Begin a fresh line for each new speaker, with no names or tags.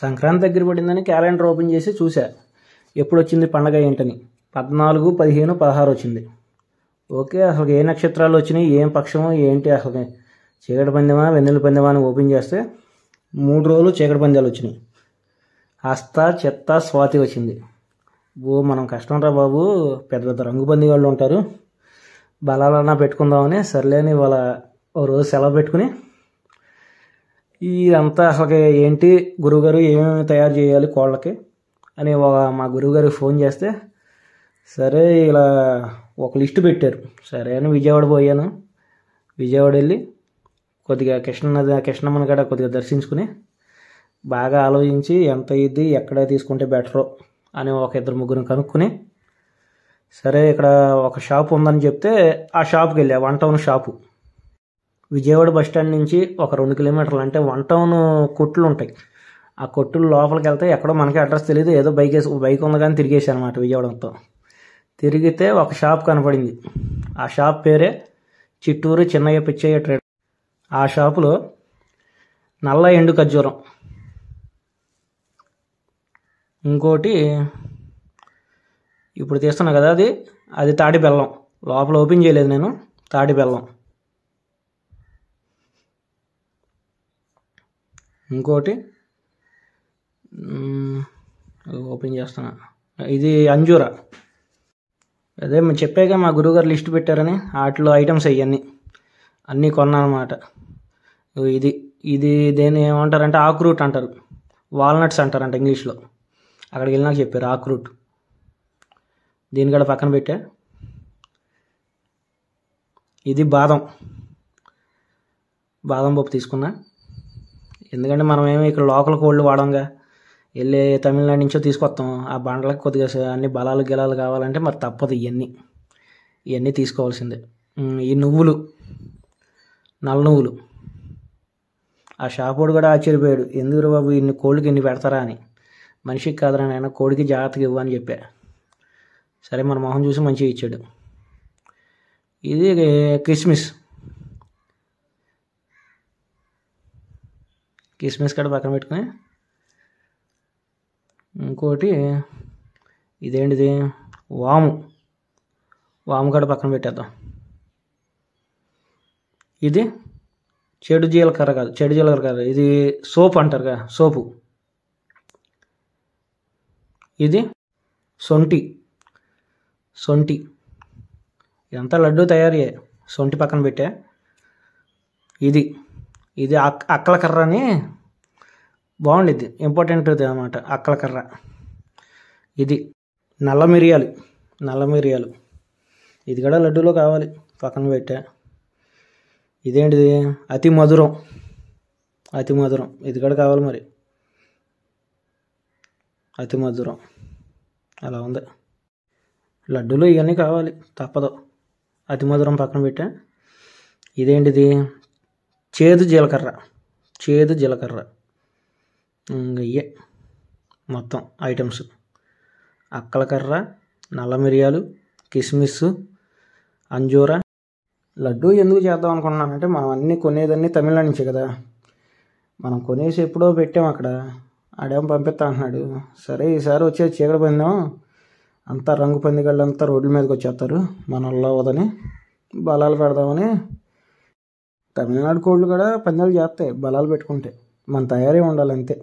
సంక్రాంతి దగ్గర పడిందని calendar open చేసి చూశా ఎప్పుడు వచ్చింది పండగ ఏంటని పద్నాలుగు పదిహేను పదహారు వచ్చింది ఓకే అసలు ఏ నక్షత్రాలు వచ్చినాయి ఏం పక్షము ఏంటి అసలు చీకటి పందెమా వెన్నెల పందెమా అని ఓపెన్ చేస్తే మూడు రోజులు చీకటి పందాలు వచ్చినాయి హస్త చెత్త స్వాతి వచ్చింది ఓ మనం కష్టం రా బాబు పెద్ద పెద్ద రంగు పంది వాళ్ళు ఉంటారు బలాలన్నా పెట్టుకుందామని సర్లేని వాళ్ళ ఓ రోజు సెలవు పెట్టుకుని ఇదంతా అసలు ఏంటి గురువుగారు ఏమేమి తయారు చేయాలి కోళ్ళకి అని ఒక మా గురువుగారికి ఫోన్ చేస్తే సరే ఇలా ఒక లిస్టు పెట్టారు సరే అని విజయవాడ పోయాను విజయవాడ వెళ్ళి కొద్దిగా కృష్ణనది కృష్ణమ్మని కాడ కొద్దిగా దర్శించుకుని బాగా ఆలోచించి ఎంత ఇది ఎక్కడ తీసుకుంటే బెటరు అని ఒక ఇద్దరు ముగ్గురు కనుక్కొని సరే ఇక్కడ ఒక షాప్ ఉందని చెప్తే ఆ షాప్కి వెళ్ళా one town shop Vijayawada bus stand నుంచి ఒక రెండు కిలోమీటర్లు అంటే వన్ టౌన్ కొట్లు ఉంటాయి ఆ కొట్టులు లోపలికి వెళ్తే ఎక్కడో మనకి అడ్రస్ తెలియదు ఏదో బైక్ వేసి బైక్ ఉంది కానీ తిరిగేసి అనమాట విజయవాడంతో తిరిగితే ఒక షాప్ కనపడింది ఆ షాప్ పేరే చిట్టూరు చిన్నయ్య పిచ్చయ్య ట్రేడ్ ఆ షాపులో నల్ల ఎండు ఖర్జూరం ఇంకోటి ఇప్పుడు తీస్తున్నా కదా అది అది తాడి బెల్లం లోపల ఓపెన్ చేయలేదు నేను తాడి బెల్లం ఇంకోటి ఓపెన్ చేస్తున్నా ఇది అంజూరా అదే మేము చెప్పాక మా గురువుగారు లిస్ట్ పెట్టారని వాటిలో ఐటమ్స్ అవన్నీ అన్నీ కొన్నానమాట ఇది ఇది దేని ఏమంటారంటే ఆక్రూట్ అంటారు వాల్నట్స్ అంటారంట ఇంగ్లీష్లో అక్కడికి వెళ్ళినాక చెప్పారు ఆక్రూట్ దీని కూడా పక్కన పెట్టా ఇది బాదం బాదం పప్పు తీసుకున్నా ఎందుకంటే మనం ఏమి ఇక్కడ లోకల్ కోళ్ళు వాడంగా వెళ్ళి తమిళనాడు నుంచో తీసుకొస్తాం ఆ బండలకు కొద్దిగా అన్ని బలాలు గిలాలు కావాలంటే మరి తప్పదు ఇవన్నీ ఇవన్నీ తీసుకోవాల్సిందే ఈ నువ్వులు నల్ల నువ్వులు ఆ షాపుడు కూడా ఆశ్చర్యపోయాడు ఎందుకు బాబు ఇన్ని కోళ్ళకి ఇన్ని పెడతారా అని మనిషికి కాదురా నాయన కోడికి జాగ్రత్తగా ఇవ్వని చెప్పా సరే మన మొహం చూసి మంచిగా ఇచ్చాడు ఇది క్రిస్మస్ కిస్మిస్ కూడా పక్కన పెట్టుకుని ఇంకోటి ఇదేంటిది వాము వాము కూడా పక్కన పెట్టేద్దాం ఇది చెడు జీలకర్ర కాదు చెడు జీలకర్ర కాదు ఇది సోప్ అంటారు కదా సోపు ఇది సొంటి సొంటి ఎంత లడ్డు తయారయ్యే సొంటి పక్కన పెట్టా ఇది ఇది అక్కల కర్ర అని బాగుండిద్ది ఇంపార్టెంట్ అనమాట అక్కల కర్ర ఇది నల్ల మిరియాలు నల్ల మిరియాలు ఇది కూడా లడ్డూలో కావాలి పక్కన పెట్టా ఇదేంటిది అతి మధురం అతి మధురం ఇది కూడా కావాలి మరి అతి మధురం అలా ఉంది లడ్డూలు ఇవన్నీ కావాలి తప్పదు అతి మధురం పక్కన పెట్టా ఇదేంటిది చేదు జీలకర్ర చేదు జీలకర్ర ఇయ్యే మొత్తం ఐటమ్స్ అక్కలకర్ర నల్ల మిరియాలు కిస్మిస్ అంజూర లడ్డూ ఎందుకు చేద్దాం అనుకున్నానంటే మనం అన్నీ కొనేదన్నీ తమిళనాడు నుంచే కదా మనం కొనేసి ఎప్పుడో పెట్టాం అక్కడ ఆడేమో పంపిస్తా అంటున్నాడు సరే ఈసారి వచ్చే చీకటి పొందాం అంతా రంగు పందిగాళ్ళు అంతా రోడ్ల మీదకి వచ్చేస్తారు మనల్లో వదని బలాలు పెడదామని తమిళనాడు కోళ్ళు కూడా పందాలు చేస్తాయి బలాలు పెట్టుకుంటే మన తయారీ ఉండాలంతే